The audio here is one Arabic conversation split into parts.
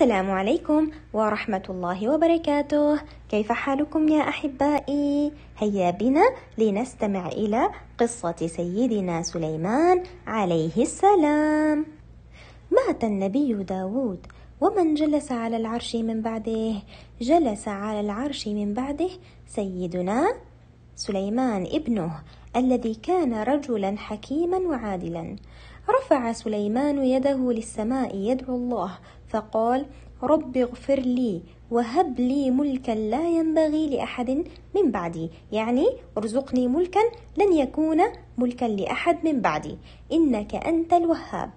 السلام عليكم ورحمة الله وبركاته كيف حالكم يا أحبائي؟ هيا بنا لنستمع إلى قصة سيدنا سليمان عليه السلام مات النبي داود ومن جلس على العرش من بعده جلس على العرش من بعده سيدنا سليمان ابنه الذي كان رجلا حكيما وعادلا رفع سليمان يده للسماء يدعو الله فقال رب اغفر لي وهب لي ملكا لا ينبغي لاحد من بعدي يعني ارزقني ملكا لن يكون ملكا لاحد من بعدي انك انت الوهاب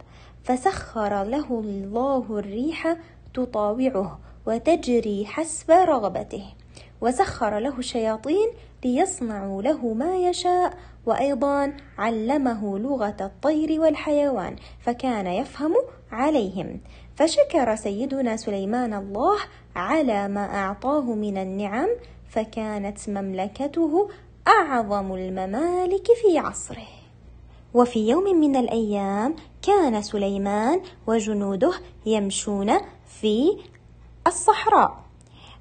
فسخر له الله الريح تطاوعه وتجري حسب رغبته وسخر له الشياطين ليصنعوا له ما يشاء وايضا علمه لغه الطير والحيوان فكان يفهم عليهم فشكر سيدنا سليمان الله على ما اعطاه من النعم فكانت مملكته اعظم الممالك في عصره وفي يوم من الايام كان سليمان وجنوده يمشون في الصحراء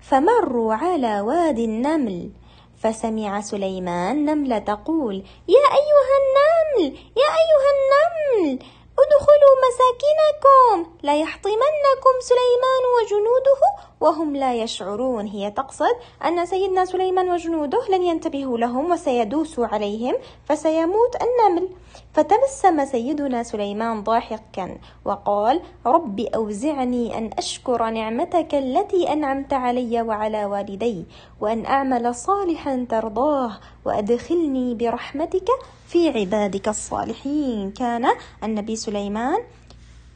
فمروا على وادي النمل فسمع سليمان نمله تقول يا ايها النمل يا ايها النمل ادخلوا مساكنكم لا يحطمنكم سليمان وجنوده وهم لا يشعرون هي تقصد أن سيدنا سليمان وجنوده لن ينتبهوا لهم وسيدوسوا عليهم فسيموت النمل فتبسم سيدنا سليمان ضاحكا وقال رب أوزعني أن أشكر نعمتك التي أنعمت علي وعلى والدي وأن أعمل صالحا ترضاه وأدخلني برحمتك في عبادك الصالحين كان النبي سليمان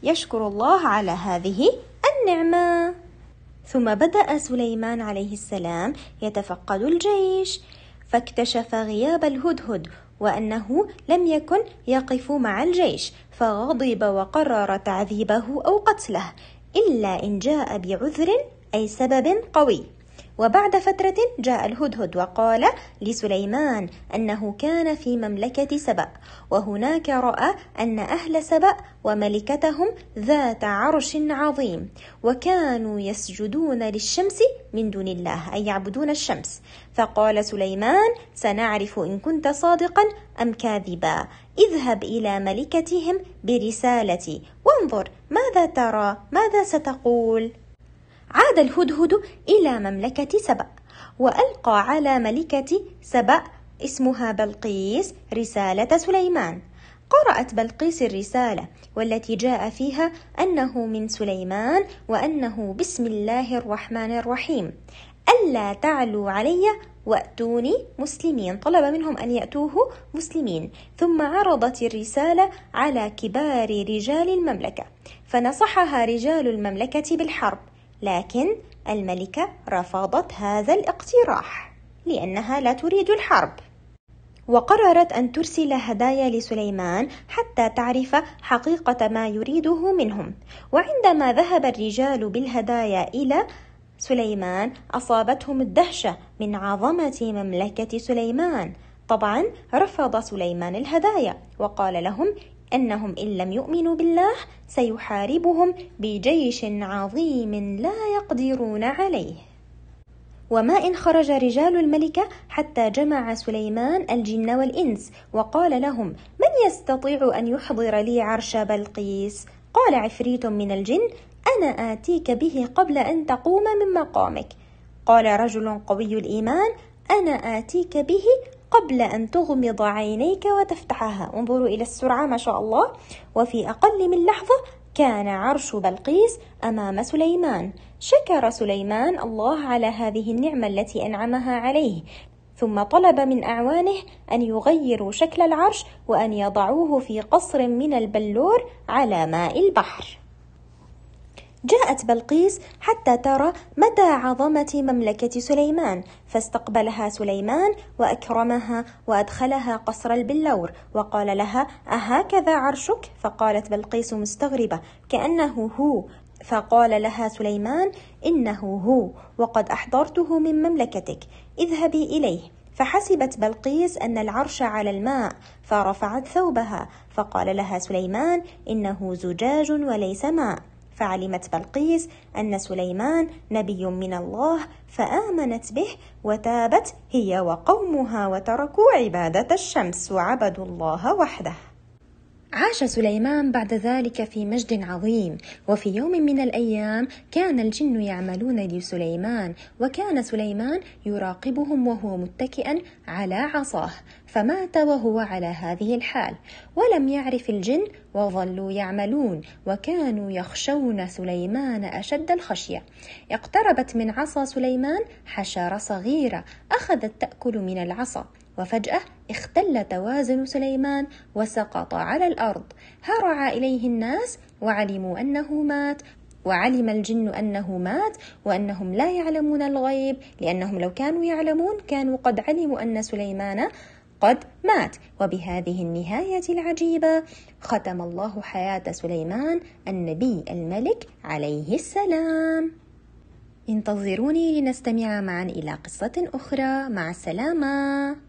يشكر الله على هذه النعمة ثم بدأ سليمان عليه السلام يتفقد الجيش فاكتشف غياب الهدهد وأنه لم يكن يقف مع الجيش فغضب وقرر تعذيبه أو قتله إلا إن جاء بعذر أي سبب قوي وبعد فترة جاء الهدهد وقال لسليمان أنه كان في مملكة سبأ وهناك رأى أن أهل سبأ وملكتهم ذات عرش عظيم وكانوا يسجدون للشمس من دون الله أي يعبدون الشمس فقال سليمان سنعرف إن كنت صادقا أم كاذبا اذهب إلى ملكتهم برسالتي وانظر ماذا ترى ماذا ستقول عاد الهدهد إلى مملكة سبأ وألقى على ملكة سبأ اسمها بلقيس رسالة سليمان قرأت بلقيس الرسالة والتي جاء فيها أنه من سليمان وأنه بسم الله الرحمن الرحيم ألا تعلوا علي وأتوني مسلمين طلب منهم أن يأتوه مسلمين ثم عرضت الرسالة على كبار رجال المملكة فنصحها رجال المملكة بالحرب لكن الملكة رفضت هذا الاقتراح لأنها لا تريد الحرب وقررت أن ترسل هدايا لسليمان حتى تعرف حقيقة ما يريده منهم وعندما ذهب الرجال بالهدايا إلى سليمان أصابتهم الدهشة من عظمة مملكة سليمان طبعا رفض سليمان الهدايا وقال لهم أنهم إن لم يؤمنوا بالله سيحاربهم بجيش عظيم لا يقدرون عليه وما إن خرج رجال الملكة حتى جمع سليمان الجن والإنس وقال لهم من يستطيع أن يحضر لي عرش بلقيس؟ قال عفريت من الجن أنا آتيك به قبل أن تقوم من مقامك قال رجل قوي الإيمان أنا آتيك به قبل أن تغمض عينيك وتفتحها انظروا إلى السرعة ما شاء الله وفي أقل من لحظة كان عرش بلقيس أمام سليمان شكر سليمان الله على هذه النعمة التي أنعمها عليه ثم طلب من أعوانه أن يغيروا شكل العرش وأن يضعوه في قصر من البلور على ماء البحر جاءت بلقيس حتى ترى مدى عظمة مملكة سليمان، فاستقبلها سليمان وأكرمها وأدخلها قصر البلور، وقال لها: أهكذا عرشك؟ فقالت بلقيس مستغربة كأنه هو، فقال لها سليمان: إنه هو، وقد أحضرته من مملكتك، اذهبي إليه. فحسبت بلقيس أن العرش على الماء، فرفعت ثوبها، فقال لها سليمان: إنه زجاج وليس ماء. فعلمت بلقيس أن سليمان نبي من الله فآمنت به وتابت هي وقومها وتركوا عبادة الشمس وعبدوا الله وحده عاش سليمان بعد ذلك في مجد عظيم وفي يوم من الايام كان الجن يعملون لسليمان وكان سليمان يراقبهم وهو متكئا على عصاه فمات وهو على هذه الحال ولم يعرف الجن وظلوا يعملون وكانوا يخشون سليمان اشد الخشيه اقتربت من عصا سليمان حشره صغيره اخذت تاكل من العصا وفجأة اختل توازن سليمان وسقط على الأرض هرع إليه الناس وعلموا أنه مات وعلم الجن أنه مات وأنهم لا يعلمون الغيب لأنهم لو كانوا يعلمون كانوا قد علموا أن سليمان قد مات وبهذه النهاية العجيبة ختم الله حياة سليمان النبي الملك عليه السلام انتظروني لنستمع معا إلى قصة أخرى مع السلامة